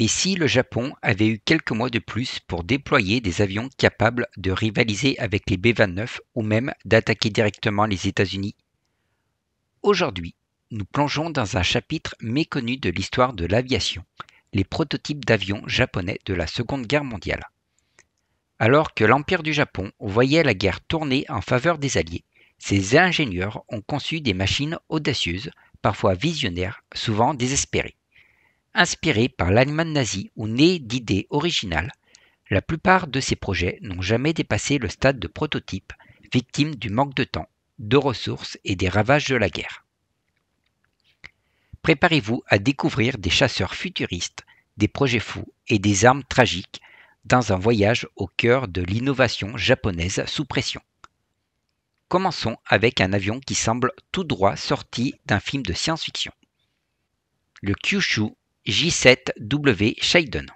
Et si le Japon avait eu quelques mois de plus pour déployer des avions capables de rivaliser avec les B-29 ou même d'attaquer directement les États-Unis Aujourd'hui, nous plongeons dans un chapitre méconnu de l'histoire de l'aviation, les prototypes d'avions japonais de la Seconde Guerre mondiale. Alors que l'Empire du Japon voyait la guerre tourner en faveur des Alliés, ses ingénieurs ont conçu des machines audacieuses, parfois visionnaires, souvent désespérées. Inspiré par l'Allemagne nazie ou né d'idées originales, la plupart de ces projets n'ont jamais dépassé le stade de prototype, victime du manque de temps, de ressources et des ravages de la guerre. Préparez-vous à découvrir des chasseurs futuristes, des projets fous et des armes tragiques dans un voyage au cœur de l'innovation japonaise sous pression. Commençons avec un avion qui semble tout droit sorti d'un film de science-fiction. Le Kyushu J7W Shaiden.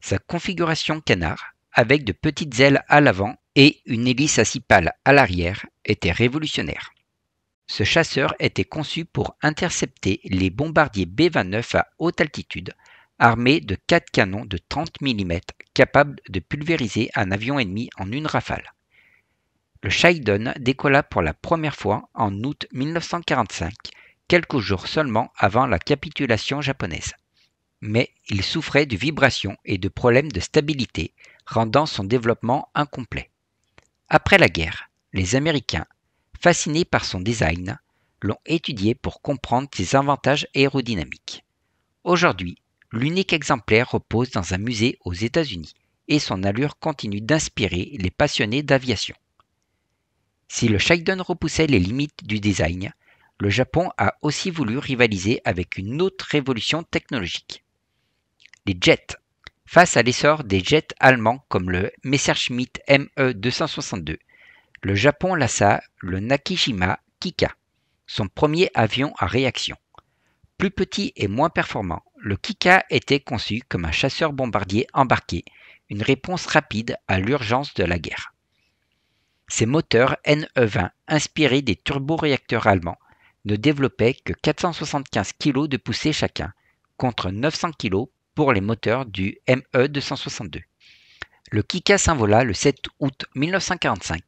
Sa configuration canard, avec de petites ailes à l'avant et une hélice à six pales à l'arrière, était révolutionnaire. Ce chasseur était conçu pour intercepter les bombardiers B-29 à haute altitude, armés de quatre canons de 30 mm capables de pulvériser un avion ennemi en une rafale. Le Shaiden décolla pour la première fois en août 1945 quelques jours seulement avant la capitulation japonaise. Mais il souffrait de vibrations et de problèmes de stabilité, rendant son développement incomplet. Après la guerre, les Américains, fascinés par son design, l'ont étudié pour comprendre ses avantages aérodynamiques. Aujourd'hui, l'unique exemplaire repose dans un musée aux États-Unis et son allure continue d'inspirer les passionnés d'aviation. Si le Shiden repoussait les limites du design, le Japon a aussi voulu rivaliser avec une autre révolution technologique, les jets. Face à l'essor des jets allemands comme le Messerschmitt ME 262, le Japon lassa le Nakijima Kika, son premier avion à réaction. Plus petit et moins performant, le Kika était conçu comme un chasseur-bombardier embarqué, une réponse rapide à l'urgence de la guerre. Ses moteurs NE20, inspirés des turboréacteurs allemands, ne développait que 475 kg de poussée chacun, contre 900 kg pour les moteurs du ME262. Le Kika s'envola le 7 août 1945,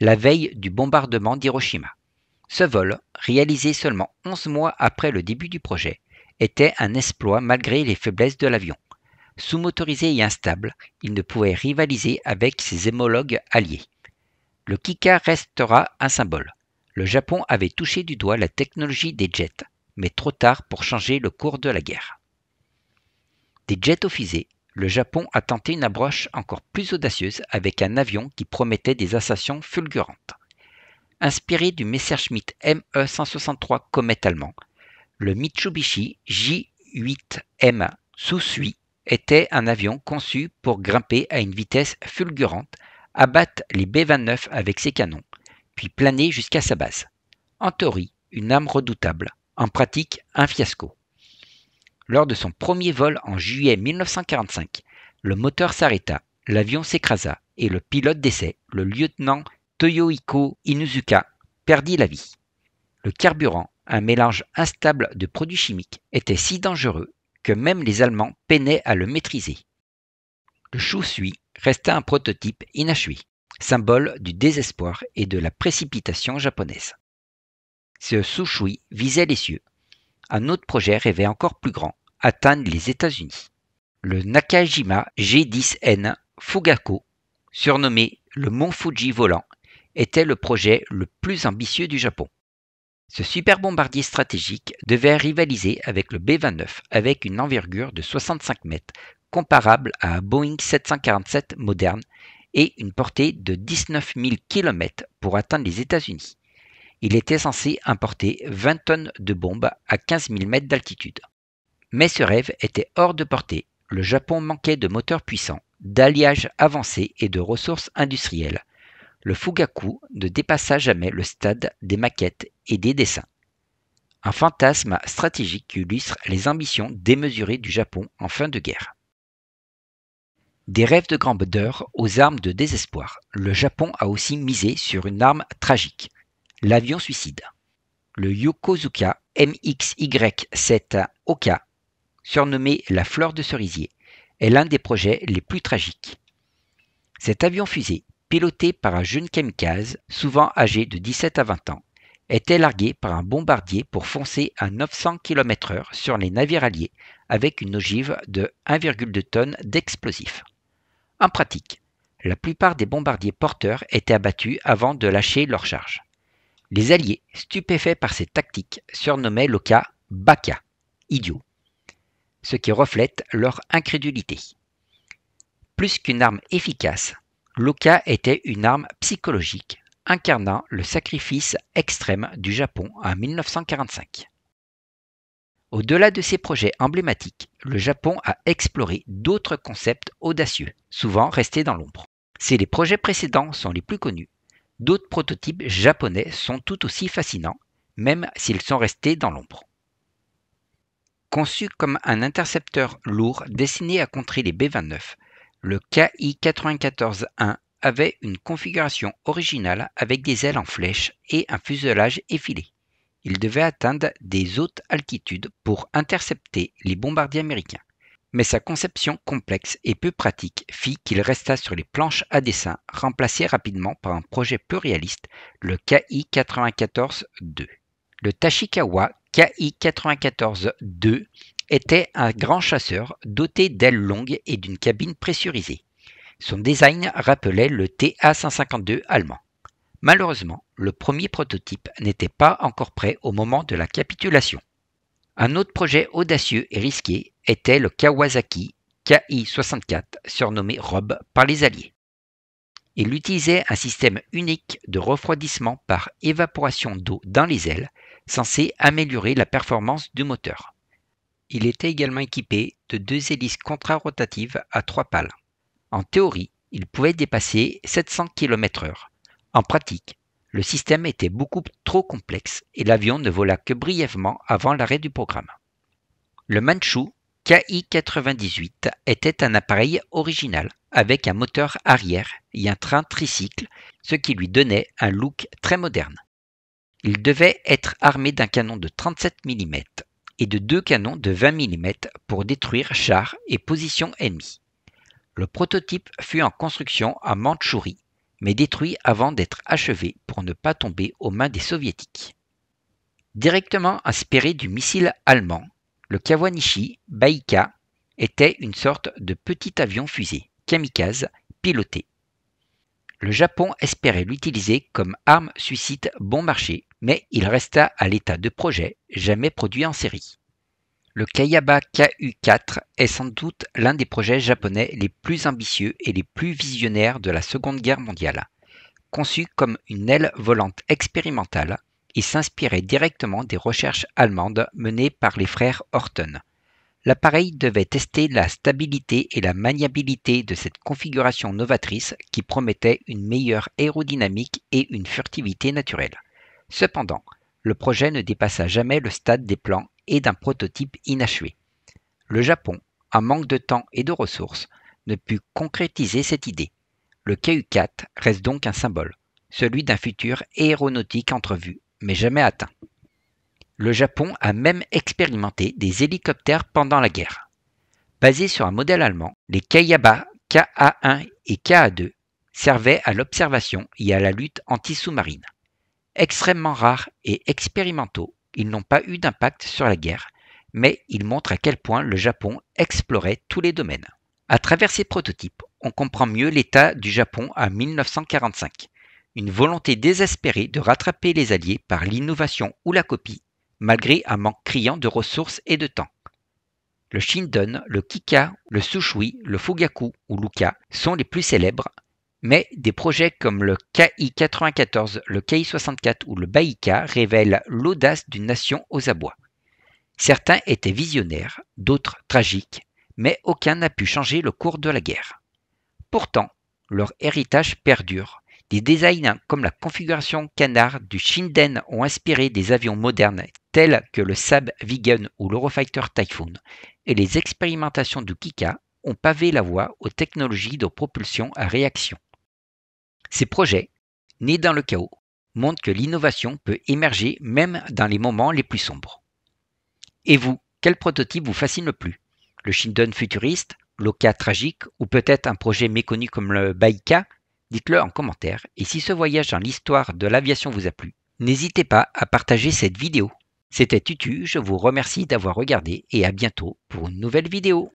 la veille du bombardement d'Hiroshima. Ce vol, réalisé seulement 11 mois après le début du projet, était un exploit malgré les faiblesses de l'avion. Sous-motorisé et instable, il ne pouvait rivaliser avec ses homologues alliés. Le Kika restera un symbole. Le Japon avait touché du doigt la technologie des jets, mais trop tard pour changer le cours de la guerre. Des jets offisés, le Japon a tenté une approche encore plus audacieuse avec un avion qui promettait des assassins fulgurantes. Inspiré du Messerschmitt ME-163 Comet allemand, le Mitsubishi J-8M Susui était un avion conçu pour grimper à une vitesse fulgurante, abattre les B-29 avec ses canons puis planer jusqu'à sa base. En théorie, une âme redoutable, en pratique, un fiasco. Lors de son premier vol en juillet 1945, le moteur s'arrêta, l'avion s'écrasa et le pilote d'essai, le lieutenant Toyohiko Inuzuka, perdit la vie. Le carburant, un mélange instable de produits chimiques, était si dangereux que même les Allemands peinaient à le maîtriser. Le Chou-Sui resta un prototype inachevé symbole du désespoir et de la précipitation japonaise. Ce Sushui visait les cieux. Un autre projet rêvait encore plus grand, atteindre les États-Unis. Le Nakajima G10N Fugako, surnommé le Mont Fuji volant, était le projet le plus ambitieux du Japon. Ce super bombardier stratégique devait rivaliser avec le B-29 avec une envergure de 65 mètres, comparable à un Boeing 747 moderne et une portée de 19 000 km pour atteindre les États-Unis. Il était censé importer 20 tonnes de bombes à 15 000 mètres d'altitude. Mais ce rêve était hors de portée. Le Japon manquait de moteurs puissants, d'alliages avancés et de ressources industrielles. Le Fugaku ne dépassa jamais le stade des maquettes et des dessins. Un fantasme stratégique qui illustre les ambitions démesurées du Japon en fin de guerre. Des rêves de grandeur aux armes de désespoir, le Japon a aussi misé sur une arme tragique, l'avion suicide. Le Yokozuka MXY7 Oka, surnommé la fleur de cerisier, est l'un des projets les plus tragiques. Cet avion fusée, piloté par un jeune kamikaze, souvent âgé de 17 à 20 ans, était largué par un bombardier pour foncer à 900 km/h sur les navires alliés avec une ogive de 1,2 tonnes d'explosifs. En pratique, la plupart des bombardiers porteurs étaient abattus avant de lâcher leur charge. Les Alliés, stupéfaits par ces tactiques, surnommaient Loka Baka, idiot, ce qui reflète leur incrédulité. Plus qu'une arme efficace, Loka était une arme psychologique, incarnant le sacrifice extrême du Japon en 1945. Au-delà de ces projets emblématiques, le Japon a exploré d'autres concepts audacieux, souvent restés dans l'ombre. Si les projets précédents sont les plus connus, d'autres prototypes japonais sont tout aussi fascinants, même s'ils sont restés dans l'ombre. Conçu comme un intercepteur lourd destiné à contrer les B-29, le KI-94-1 avait une configuration originale avec des ailes en flèche et un fuselage effilé. Il devait atteindre des hautes altitudes pour intercepter les bombardiers américains, mais sa conception complexe et peu pratique fit qu'il resta sur les planches à dessin, remplacé rapidement par un projet plus réaliste, le KI-94-2. Le Tachikawa KI-94-2 était un grand chasseur doté d'ailes longues et d'une cabine pressurisée. Son design rappelait le TA-152 allemand. Malheureusement, le premier prototype n'était pas encore prêt au moment de la capitulation. Un autre projet audacieux et risqué était le Kawasaki KI-64, surnommé Rob par les Alliés. Il utilisait un système unique de refroidissement par évaporation d'eau dans les ailes, censé améliorer la performance du moteur. Il était également équipé de deux hélices contrarotatives à trois pales. En théorie, il pouvait dépasser 700 km/h, en pratique, le système était beaucoup trop complexe et l'avion ne vola que brièvement avant l'arrêt du programme. Le Manchu KI-98 était un appareil original avec un moteur arrière et un train tricycle, ce qui lui donnait un look très moderne. Il devait être armé d'un canon de 37 mm et de deux canons de 20 mm pour détruire chars et positions ennemies. Le prototype fut en construction à Mandchourie mais détruit avant d'être achevé pour ne pas tomber aux mains des soviétiques. Directement inspiré du missile allemand, le Kawanishi Baika était une sorte de petit avion-fusée, kamikaze, piloté. Le Japon espérait l'utiliser comme arme suicide bon marché, mais il resta à l'état de projet, jamais produit en série. Le Kayaba KU4 est sans doute l'un des projets japonais les plus ambitieux et les plus visionnaires de la Seconde Guerre mondiale. Conçu comme une aile volante expérimentale, il s'inspirait directement des recherches allemandes menées par les frères Horton. L'appareil devait tester la stabilité et la maniabilité de cette configuration novatrice qui promettait une meilleure aérodynamique et une furtivité naturelle. Cependant, le projet ne dépassa jamais le stade des plans et d'un prototype inachevé. Le Japon, à manque de temps et de ressources, ne put concrétiser cette idée. Le KU-4 reste donc un symbole, celui d'un futur aéronautique entrevu, mais jamais atteint. Le Japon a même expérimenté des hélicoptères pendant la guerre. Basés sur un modèle allemand, les Kayaba KA-1 et KA-2 servaient à l'observation et à la lutte anti-sous-marine. Extrêmement rares et expérimentaux, ils n'ont pas eu d'impact sur la guerre, mais ils montrent à quel point le Japon explorait tous les domaines. À travers ces prototypes, on comprend mieux l'état du Japon à 1945, une volonté désespérée de rattraper les Alliés par l'innovation ou la copie, malgré un manque criant de ressources et de temps. Le Shindon, le Kika, le Sushui, le Fugaku ou l'Uka sont les plus célèbres, mais des projets comme le KI-94, le KI-64 ou le Baïka révèlent l'audace d'une nation aux abois. Certains étaient visionnaires, d'autres tragiques, mais aucun n'a pu changer le cours de la guerre. Pourtant, leur héritage perdure. Des designs comme la configuration canard du Shinden ont inspiré des avions modernes tels que le Saab Vigen ou l'Eurofighter Typhoon, et les expérimentations du Kika ont pavé la voie aux technologies de propulsion à réaction. Ces projets, nés dans le chaos, montrent que l'innovation peut émerger même dans les moments les plus sombres. Et vous, quel prototype vous fascine le plus Le Shindon futuriste, l'Oka tragique ou peut-être un projet méconnu comme le Baika Dites-le en commentaire et si ce voyage dans l'histoire de l'aviation vous a plu, n'hésitez pas à partager cette vidéo. C'était Tutu, je vous remercie d'avoir regardé et à bientôt pour une nouvelle vidéo.